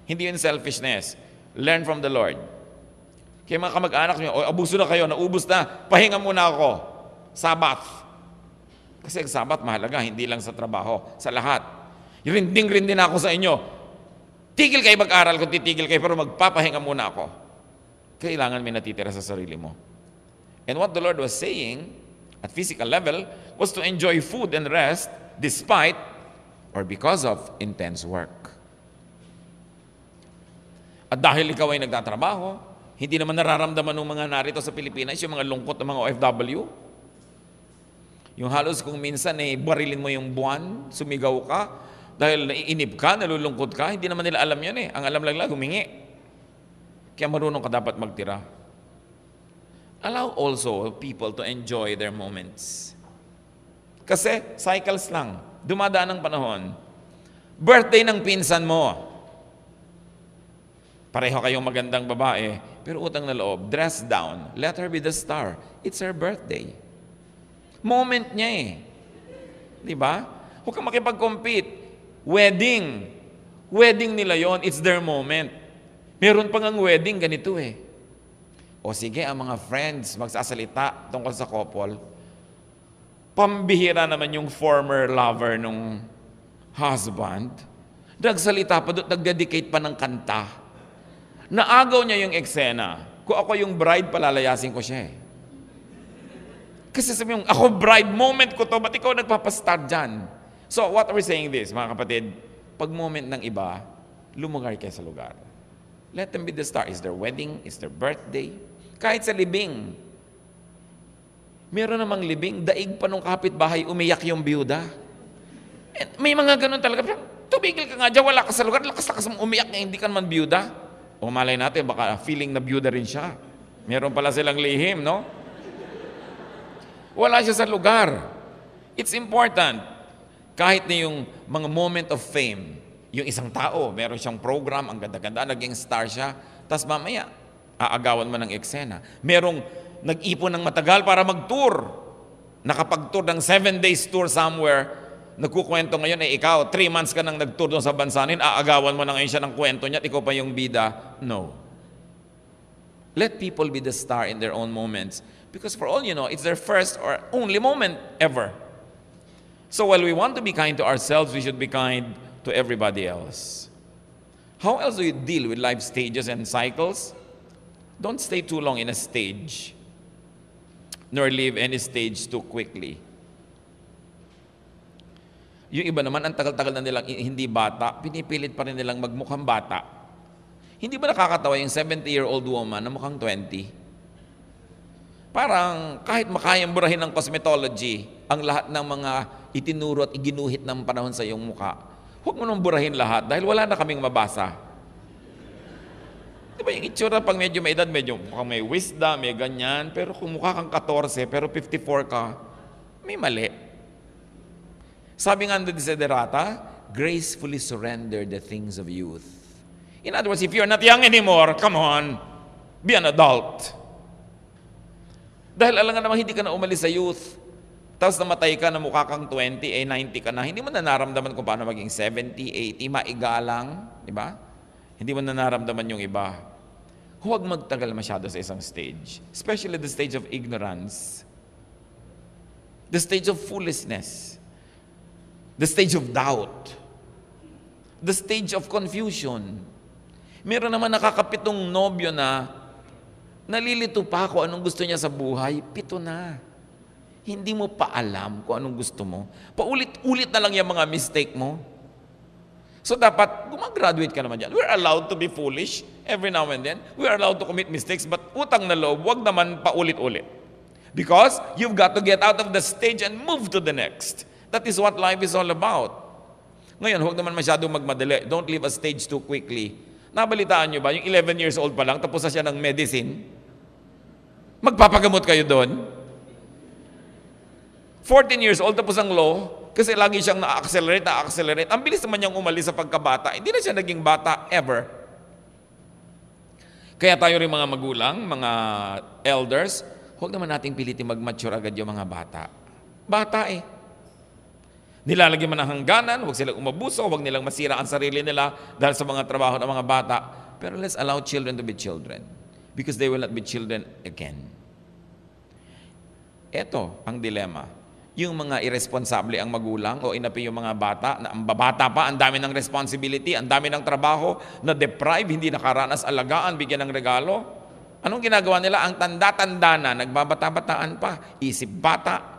Hindi yun selfishness. Learn from the Lord. Kaya mga kamag-anak nyo, o abuso na kayo, naubos na, pahinga muna ako. Sabath. Kasi ang sabat mahalaga, hindi lang sa trabaho, sa lahat. Rinding-rindin ako sa inyo. Tigil kayo mag-aral kung titigil kayo, pero magpapahinga muna ako. Kailangan may natitira sa sarili mo. And what the Lord was saying, at physical level, was to enjoy food and rest despite or because of intense work. At dahil ikaw ay nagtatrabaho, hindi naman nararamdaman ng mga narito sa Pilipinas yung mga lungkot ng mga OFW. Yung halos kung minsan eh, barilin mo yung buwan, sumigaw ka, dahil naiinip ka, nalulungkot ka, hindi naman nila alam yan eh. Ang alam lang lang, humingi. Kaya marunong ka dapat magtira. Allow also people to enjoy their moments. Kasi cycles lang. Dumadaan ang panahon. Birthday ng pinsan mo. Pareho kayong magandang babae. Pero utang na loob, dress down, let her be the star. It's her birthday. Moment niya eh. Di ba? Huwag kang makipag-compete. Wedding. Wedding nila yon it's their moment. Meron pang ang wedding, ganito eh. O sige, ang mga friends magsasalita tungkol sa couple, pambihira naman yung former lover nung husband. Nagsalita pa doon, nag-dedicate pa ng kanta Naagaw niya yung eksena. Kung ako yung bride, palalayasin ko siya eh. Kasi sabi yung, ako bride, moment ko to, ba't ikaw nagpapastart dyan? So, what are we saying this, mga kapatid? Pag moment ng iba, lumugar kayo sa lugar. Let them be the star. Is their wedding? Is their birthday? Kahit sa libing. Meron namang libing, daig pa nung kapitbahay, umiyak yung biyuda. And may mga ganun talaga. Tumigil ka nga dyan, wala ka sa lugar, lakas-lakas mo umiyak na hindi ka naman biyuda. O malay natin, baka feeling na byuda rin siya. Meron pala silang lihim, no? Wala siya sa lugar. It's important. Kahit na yung mga moment of fame, yung isang tao, meron siyang program, ang ganda-ganda, naging star siya, tapos mamaya, aagawan mo ng eksena. Merong nag-ipon ng matagal para mag-tour. Nakapag-tour ng seven days tour somewhere, nagkukwento ngayon ay eh, ikaw, three months ka nang nagtour doon sa bansanin, aagawan mo na ngayon siya ng kwento niya at ikaw pa yung bida. No. Let people be the star in their own moments. Because for all you know, it's their first or only moment ever. So while we want to be kind to ourselves, we should be kind to everybody else. How else do you deal with life stages and cycles? Don't stay too long in a stage, nor leave any stage too quickly. Yung iba naman, ang tagal-tagal na nilang hindi bata, pinipilit pa rin nilang magmukhang bata. Hindi ba nakakatawa yung 70-year-old woman na mukhang 20? Parang kahit makayang burahin ng cosmetology, ang lahat ng mga itinuro at iginuhit ng panahon sa iyong mukha, huwag mo nang burahin lahat dahil wala na kaming mabasa. Di ba yung itsura pag medyo may edad, medyo mukhang may wisdom, may ganyan, pero kung mukha kang 14, pero 54 ka, may mali. Sabi nga doon sa gracefully surrender the things of youth. In other words, if you're not young anymore, come on, be an adult. Dahil alam nga naman, hindi ka na umalis sa youth. Tapos namatay ka na mukha kang 20, eh 90 ka na, hindi mo na naramdaman kung paano maging 70, 80, maigalang, di ba? Hindi mo na naramdaman yung iba. Huwag magtagal masyado sa isang stage. Especially the stage of ignorance. The stage of foolishness the stage of doubt, the stage of confusion. Meron naman nakakapitong nobyo na nalilito pa ako anong gusto niya sa buhay. Pito na. Hindi mo pa alam kung anong gusto mo. Paulit-ulit na lang yung mga mistake mo. So dapat, gumagraduate ka naman dyan. We're allowed to be foolish every now and then. We're allowed to commit mistakes, but utang na loob, wag naman paulit-ulit. Because you've got to get out of the stage and move to the next. That is what life is all about. Ngayon, huwag naman masyadong magmadali. Don't leave a stage too quickly. Nabalitaan nyo ba, yung 11 years old pa lang, tapos na siya ng medicine, magpapagamot kayo doon. 14 years old, tapos ang law, kasi lagi siyang na-accelerate, na-accelerate. Ang bilis naman niyang umalis sa pagkabata. Hindi na siya naging bata ever. Kaya tayo rin mga magulang, mga elders, huwag naman nating pilitin mag-mature agad yung mga bata. Bata eh. Nilalagyan man ang hangganan, huwag silang umabuso, huwag nilang masira ang sarili nila dahil sa mga trabaho ng mga bata. Pero let's allow children to be children because they will not be children again. Ito ang dilema. Yung mga irresponsable ang magulang o inapi yung mga bata, na ang babata pa, ang dami ng responsibility, ang dami ng trabaho, na deprive, hindi nakaranas alagaan, bigyan ng regalo. Anong ginagawa nila? Ang tanda-tanda na, nagbabata-bataan pa, isip bata,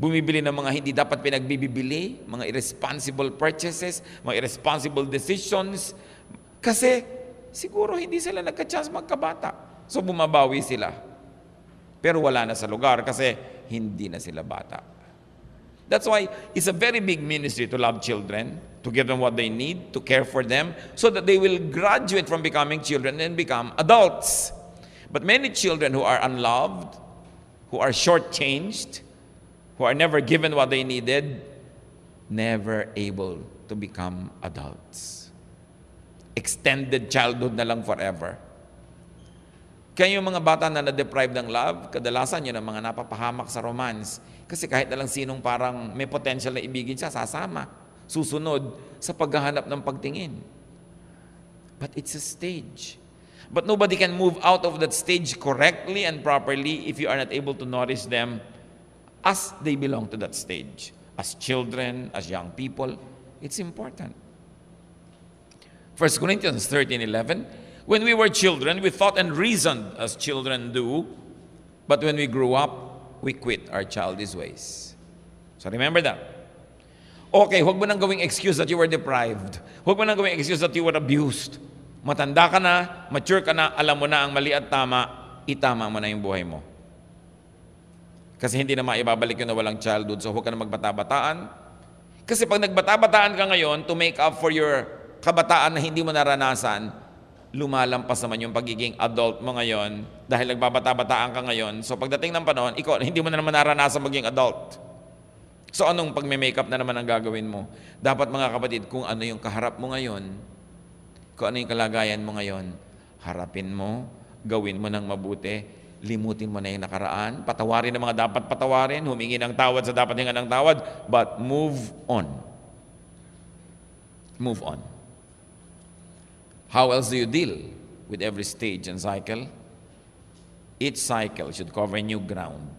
bumibili ng mga hindi dapat pinagbibili, mga irresponsible purchases, mga irresponsible decisions, kasi siguro hindi sila nagka-chance magkabata. So bumabawi sila. Pero wala na sa lugar kasi hindi na sila bata. That's why it's a very big ministry to love children, to give them what they need, to care for them, so that they will graduate from becoming children and become adults. But many children who are unloved, who are shortchanged, who are never given what they needed, never able to become adults. Extended childhood na lang forever. Kaya yung mga bata na na-deprive ng love, kadalasan yun ang mga napapahamak sa romance. Kasi kahit na lang sinong parang may potential na ibigin siya, sasama, susunod sa paghahanap ng pagtingin. But it's a stage. But nobody can move out of that stage correctly and properly if you are not able to nourish them as they belong to that stage, as children, as young people. It's important. 1 Corinthians 13:11, When we were children, we thought and reasoned as children do, but when we grew up, we quit our childish ways. So remember that. Okay, huwag mo nang gawing excuse that you were deprived. Huwag mo nang gawing excuse that you were abused. Matanda ka na, mature ka na, alam mo na ang mali at tama, itama mo na yung buhay mo. Kasi hindi na maibabalik yun na walang childhood. So huwag ka na magbata-bataan. Kasi pag nagbata-bataan ka ngayon to make up for your kabataan na hindi mo naranasan, lumalampas naman yung pagiging adult mo ngayon dahil nagbabata-bataan ka ngayon. So pagdating ng panahon, ikaw, hindi mo na naman naranasan maging adult. So anong pagme-makeup na naman ang gagawin mo? Dapat mga kapatid, kung ano yung kaharap mo ngayon, kung ano yung kalagayan mo ngayon, harapin mo, gawin mo ng mabuti, Limutin mo na yung nakaraan, patawarin ang mga dapat patawarin, humingi ng tawad sa dapat hinga ng tawad, but move on. Move on. How else do you deal with every stage and cycle? Each cycle should cover new ground.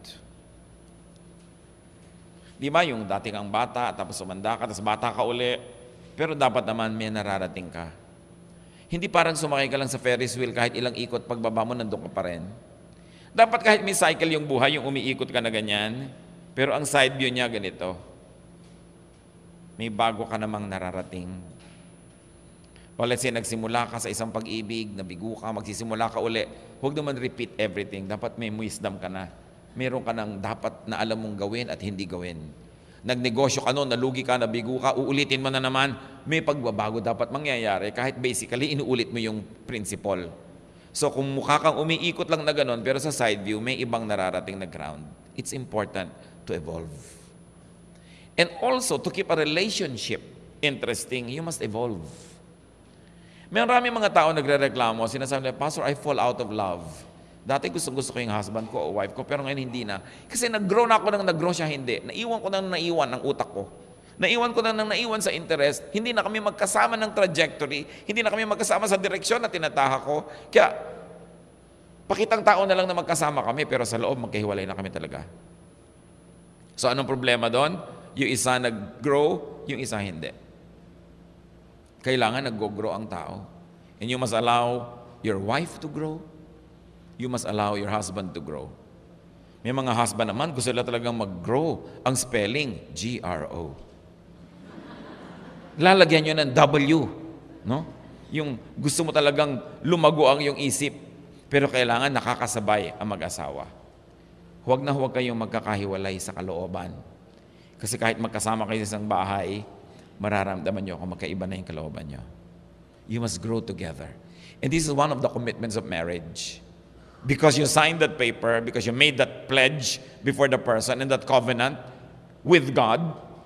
Di ba yung dati kang bata, tapos sumanda ka, tapos bata ka uli, pero dapat naman may nararating ka. Hindi parang sumakay ka lang sa Ferris wheel kahit ilang ikot pagbaba mo, nandun ka pa rin. Dapat kahit may cycle yung buhay, yung umiikot ka na ganyan, pero ang side view niya ganito. May bago ka namang nararating. O let's say, nagsimula ka sa isang pag-ibig, nabigo ka, magsisimula ka uli. Huwag naman repeat everything. Dapat may wisdom ka na. Meron ka nang dapat na alam mong gawin at hindi gawin. Nagnegosyo ka noon, nalugi ka, nabigo ka, uulitin mo na naman. May pagbabago dapat mangyayari. Kahit basically, inuulit mo yung principle So kung mukha kang umiikot lang na ganun, pero sa side view, may ibang nararating na ground. It's important to evolve. And also, to keep a relationship interesting, you must evolve. May marami mga tao nagre-reklamo, sinasabi nila, Pastor, I fall out of love. Dati gustong gusto ko yung husband ko o wife ko, pero ngayon hindi na. Kasi nag-grow na ako nang nag-grow siya, hindi. Naiwan ko nang naiwan ang utak ko. Naiwan ko na nang naiwan sa interest. Hindi na kami magkasama ng trajectory. Hindi na kami magkasama sa direksyon na tinataha ko. Kaya, pakitang tao na lang na magkasama kami, pero sa loob, magkahiwalay na kami talaga. So, anong problema doon? Yung isa nag-grow, yung isa hindi. Kailangan nag-grow ang tao. And you must allow your wife to grow. You must allow your husband to grow. May mga husband naman, gusto nila talagang mag-grow. Ang spelling, G-R-O lalagyan nyo ng W. No? Yung gusto mo talagang lumago ang iyong isip. Pero kailangan nakakasabay ang mag-asawa. Huwag na huwag kayong magkakahiwalay sa kalooban. Kasi kahit magkasama kayo sa isang bahay, mararamdaman nyo kung magkaiba na yung kalooban nyo. You must grow together. And this is one of the commitments of marriage. Because you signed that paper, because you made that pledge before the person and that covenant with God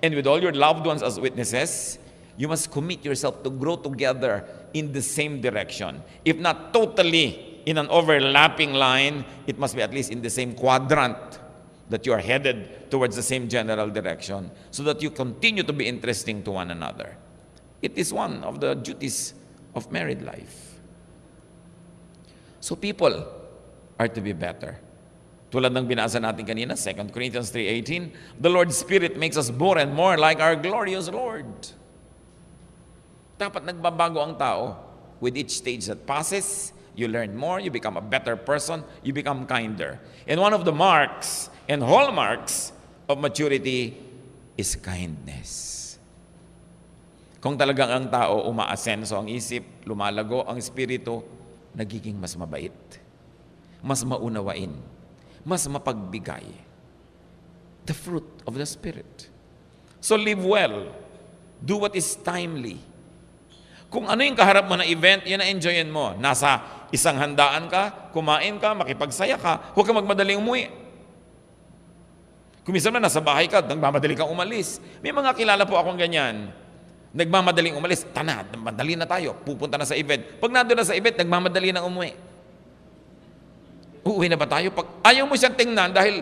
and with all your loved ones as witnesses, You must commit yourself to grow together in the same direction. If not totally in an overlapping line, it must be at least in the same quadrant that you are headed towards the same general direction so that you continue to be interesting to one another. It is one of the duties of married life. So people are to be better. Tulad ng binasa natin kanina, 2 Corinthians 3.18, the Lord's Spirit makes us more and more like our glorious Lord. Dapat nagbabago ang tao. With each stage that passes, you learn more, you become a better person, you become kinder. And one of the marks and hallmarks of maturity is kindness. Kung talagang ang tao umaasenso ang isip, lumalago ang espiritu, nagiging mas mabait, mas maunawain, mas mapagbigay. The fruit of the Spirit. So live well. Do what is timely. Kung ano yung kaharap mo na event, yan na enjoyin mo. Nasa isang handaan ka, kumain ka, makipagsaya ka, huwag kang magmadaling umuwi. Kuminsan na nasa bahay ka, nagmamadali kang umalis. May mga kilala po akong ganyan. Nagmamadaling umalis, tana, madali na tayo, pupunta na sa event. Pag nandun na sa event, nagmamadali na umuwi. Uuwi na ba tayo? Pag ayaw mo siyang tingnan dahil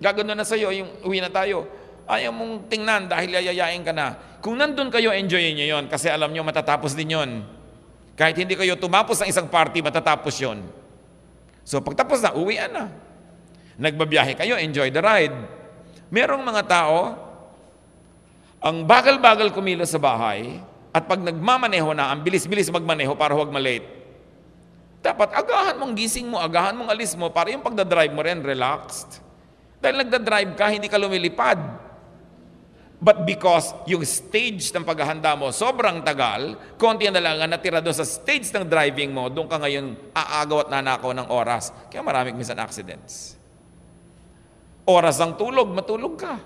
gagano na sa'yo yung uwi na tayo. Ayaw mong tingnan dahil yayayain ka na kung nandun kayo, enjoy nyo yon kasi alam nyo matatapos din yon. Kahit hindi kayo tumapos ng isang party, matatapos yon. So pagtapos na, uwian na. Nagbabiyahe kayo, enjoy the ride. Merong mga tao, ang bagal-bagal kumilos sa bahay, at pag nagmamaneho na, ang bilis-bilis magmaneho para huwag malate. Dapat agahan mong gising mo, agahan mong alis mo para yung pagdadrive mo rin relaxed. Dahil nagdadrive ka, hindi ka lumilipad. But because yung stage ng paghahanda mo sobrang tagal, konti na lang ang natira doon sa stage ng driving mo, doon ka ngayon aagaw at nanakaw ng oras. Kaya maraming minsan accidents. Oras ng tulog, matulog ka.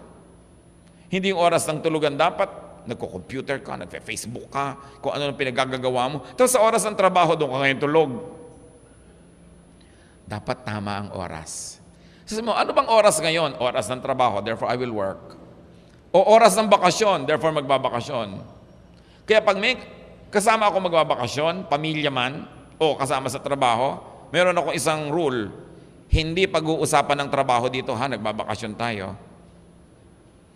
Hindi yung oras ng tulugan dapat, nagko-computer ka, nagfe-Facebook ka, kung ano ang pinagagagawa mo. Tapos sa oras ng trabaho, doon ka ngayon tulog. Dapat tama ang oras. Sabi mo, ano bang oras ngayon? Oras ng trabaho, therefore I will work. O oras ng bakasyon, therefore magbabakasyon. Kaya pag may kasama ako magbabakasyon, pamilya man, o kasama sa trabaho, meron ako isang rule, hindi pag-uusapan ng trabaho dito ha, nagbabakasyon tayo.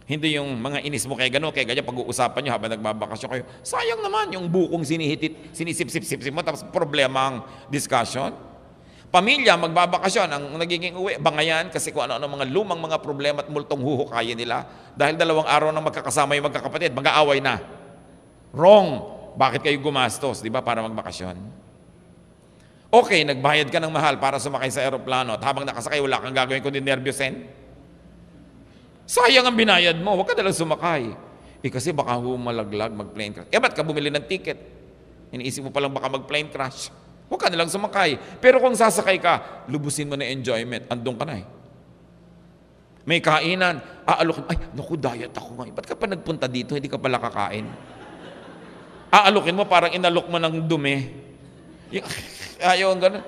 Hindi yung mga inis mo kay gano'n, kay ganyan, pag-uusapan nyo habang nagbabakasyon kayo. Sayang naman yung bukong sinihitit, sinisip-sip-sip mo, tapos problema ang discussion. Pamilya, magbabakasyon, ang nagiging uwi, bangayan, kasi kung ano-ano mga lumang mga problema at multong huhukayin nila. Dahil dalawang araw na magkakasama yung magkakapatid, mag-aaway na. Wrong. Bakit kayo gumastos, di ba, para magbakasyon? Okay, nagbayad ka ng mahal para sumakay sa aeroplano at habang nakasakay, wala kang gagawin kundi nervyosin. Eh. Sayang ang binayad mo, huwag ka dalang sumakay. Eh kasi baka humalaglag mag-plane crash. Eh ba't ka bumili ng ticket? Iniisip mo palang baka mag-plane crash. Huwag ka nalang sumakay. Pero kung sasakay ka, lubusin mo na enjoyment. Andun ka na eh. May kainan, aalokin, ay, naku, diet ako ngayon. Ba't ka pa nagpunta dito, hindi ka pala kakain? Aalokin mo, parang inalok mo ng dumi. <laughs> Ayaw ang ganun.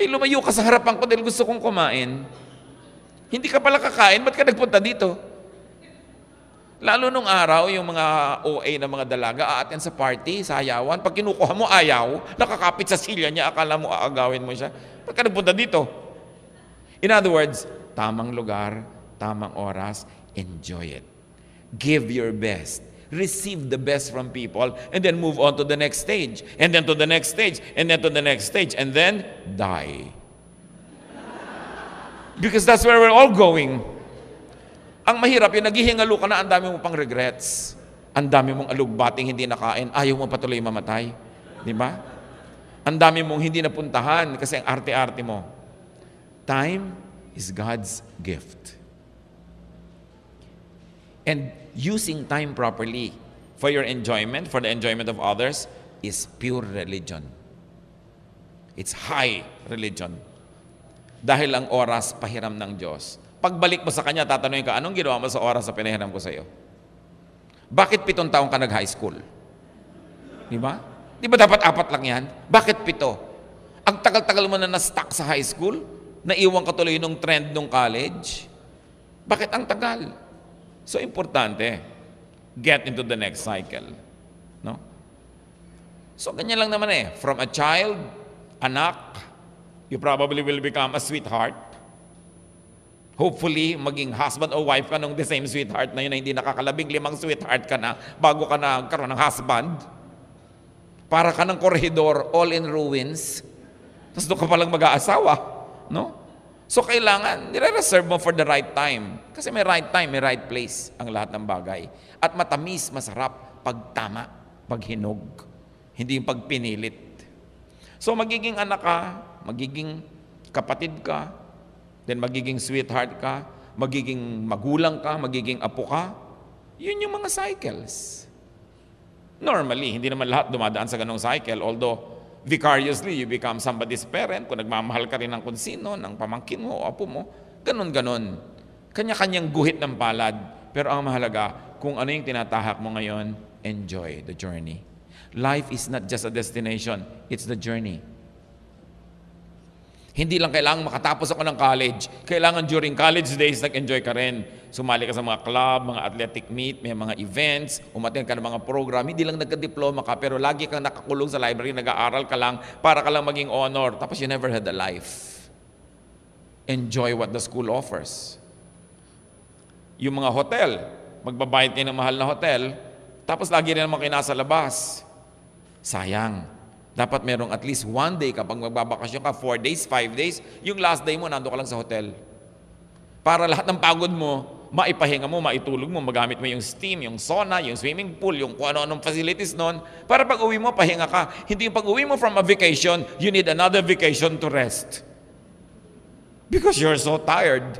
Eh, lumayo ka sa harapan ko dahil gusto kong kumain. Hindi ka pala kakain, ba't ka nagpunta dito? Lalo nung araw, yung mga OA ng mga dalaga, aaten sa party, sa hayawan. Pag kinukuha mo, ayaw. Nakakapit sa silya niya, akala mo aagawin mo siya. Pagka napunta dito. In other words, tamang lugar, tamang oras, enjoy it. Give your best. Receive the best from people and then move on to the next stage. And then to the next stage. And then to the next stage. And then die. <laughs> Because that's where we're all going. Ang mahirap yung naghihingalo ka na ang dami mo pang regrets. Ang dami mong alugbating hindi nakain. Ayaw mo patuloy mamatay. Di ba? Ang dami mong hindi napuntahan kasi ang arte-arte mo. Time is God's gift. And using time properly for your enjoyment, for the enjoyment of others, is pure religion. It's high religion. Dahil ang oras pahiram ng Diyos. Pagbalik mo sa kanya, tatanungin ka, anong ginawa mo sa oras na pinahiram ko sa iyo? Bakit pitong taong ka nag-high school? Di ba? Di ba dapat apat lang yan? Bakit pito? Ang tagal-tagal mo na na-stuck sa high school, naiwan ka tuloy nung trend nung college, bakit ang tagal? So, importante, get into the next cycle. No? So, ganyan lang naman eh. From a child, anak, you probably will become a sweetheart. Hopefully, maging husband o wife ka nung the same sweetheart na yun na hindi nakakalabing limang sweetheart ka na bago ka na karoon ng husband. Para ka ng korhidor, all in ruins. Tapos doon ka palang mag-aasawa. No? So kailangan, nire-reserve mo for the right time. Kasi may right time, may right place ang lahat ng bagay. At matamis, masarap, pagtama, paghinog. Hindi yung pagpinilit. So magiging anak ka, magiging kapatid ka, Then magiging sweetheart ka, magiging magulang ka, magiging apo ka. Yun yung mga cycles. Normally, hindi naman lahat dumadaan sa ganong cycle, although vicariously, you become somebody's parent, kung nagmamahal ka rin ng konsino, ng pamangkin mo, apo mo, ganon-ganon. Kanya-kanyang guhit ng palad. Pero ang mahalaga, kung ano yung tinatahak mo ngayon, enjoy the journey. Life is not just a destination, it's the journey. Hindi lang kailangan makatapos ako ng college. Kailangan during college days, nag-enjoy ka rin. Sumali ka sa mga club, mga athletic meet, may mga events, umatin ka ng mga program. Hindi lang nagka-diploma ka, pero lagi kang nakakulong sa library, nag-aaral ka lang para ka lang maging honor. Tapos you never had a life. Enjoy what the school offers. Yung mga hotel, magbabayad kayo ng mahal na hotel, tapos lagi rin naman kayo nasa labas. Sayang dapat merong at least one day kapag magbabakasyon ka, four days, five days, yung last day mo, nando ka lang sa hotel. Para lahat ng pagod mo, maipahinga mo, maitulog mo, magamit mo yung steam, yung sauna, yung swimming pool, yung kung ano-anong facilities noon, para pag uwi mo, pahinga ka. Hindi yung pag uwi mo from a vacation, you need another vacation to rest. Because you're so tired.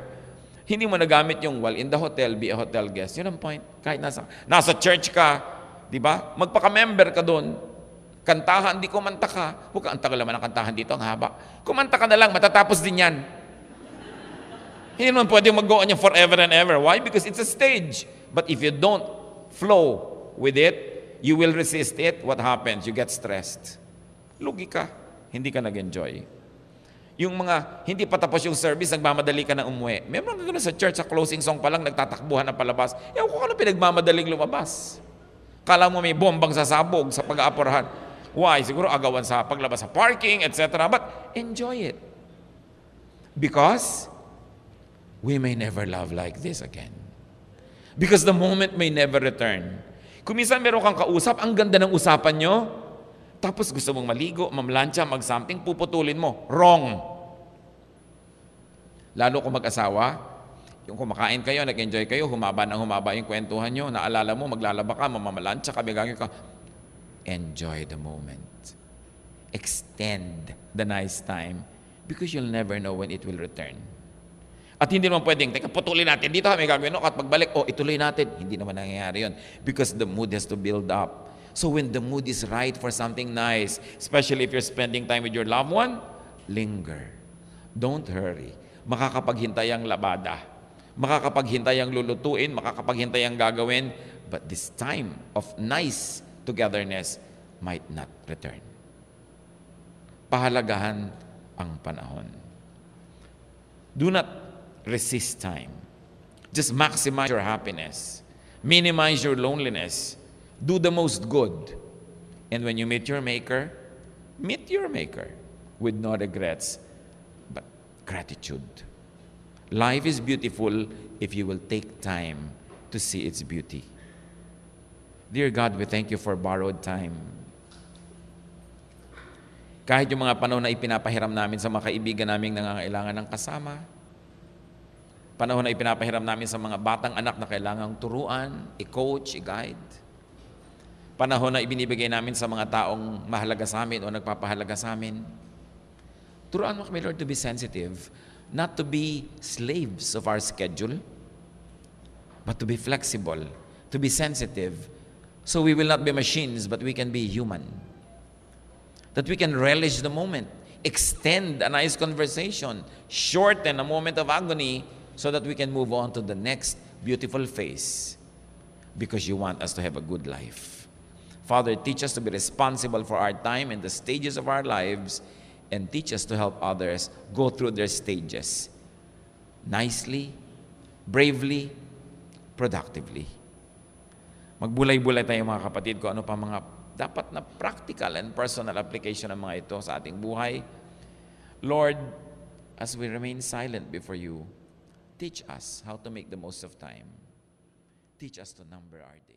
Hindi mo nagamit yung, while in the hotel, be a hotel guest. Yun ang point. Kahit nasa, nasa church ka, di ba? Magpaka-member ka doon. Kantahan, di kumanta ka. Huwag ang antaka naman ang kantahan dito, ang haba. Kumanta ka na lang, matatapos din yan. Hindi naman pwede mag-go forever and ever. Why? Because it's a stage. But if you don't flow with it, you will resist it. What happens? You get stressed. Lugi ka. Hindi ka nag-enjoy. Yung mga hindi pa tapos yung service, nagmamadali ka na umuwi. May mga ganun sa church, sa closing song pa lang, nagtatakbuhan na palabas. Ewan ko ka ano na pinagmamadaling lumabas. Kala mo may bombang sasabog sa pag-aapurahan. Why? Siguro agawan sa paglabas sa parking, etc. But enjoy it. Because we may never love like this again. Because the moment may never return. Kung minsan meron kang kausap, ang ganda ng usapan nyo, tapos gusto mong maligo, mamlansya, mag-something, puputulin mo. Wrong. Lalo kung mag-asawa, yung kumakain kayo, nag-enjoy kayo, humaba na humaba yung kwentuhan nyo, naalala mo, maglalaba ka, mamamalansya ka, bigagin ka, enjoy the moment. Extend the nice time because you'll never know when it will return. At hindi naman pwedeng, teka, putulin natin dito, may gagawin no? at pagbalik, oh, ituloy natin. Hindi naman nangyayari yon because the mood has to build up. So when the mood is right for something nice, especially if you're spending time with your loved one, linger. Don't hurry. Makakapaghintay ang labada. Makakapaghintay ang lulutuin, makakapaghintay ang gagawin. But this time of nice togetherness might not return. Pahalagahan ang panahon. Do not resist time. Just maximize your happiness. Minimize your loneliness. Do the most good. And when you meet your Maker, meet your Maker with no regrets, but gratitude. Life is beautiful if you will take time to see its beauty. Dear God, we thank you for borrowed time. Kahit yung mga panahon na ipinapahiram namin sa mga kaibigan naming nangangailangan ng kasama, panahon na ipinapahiram namin sa mga batang anak na kailangang turuan, i-coach, i-guide, panahon na ibinibigay namin sa mga taong mahalaga sa amin o nagpapahalaga sa amin, turuan mo kami, Lord, to be sensitive, not to be slaves of our schedule, but to be flexible, to be sensitive, So we will not be machines, but we can be human. That we can relish the moment, extend a nice conversation, shorten a moment of agony so that we can move on to the next beautiful phase because you want us to have a good life. Father, teach us to be responsible for our time and the stages of our lives and teach us to help others go through their stages nicely, bravely, productively. Magbulay-bulay tayo mga kapatid ko ano pa mga dapat na practical and personal application ng mga ito sa ating buhay. Lord, as we remain silent before you, teach us how to make the most of time. Teach us to number our days.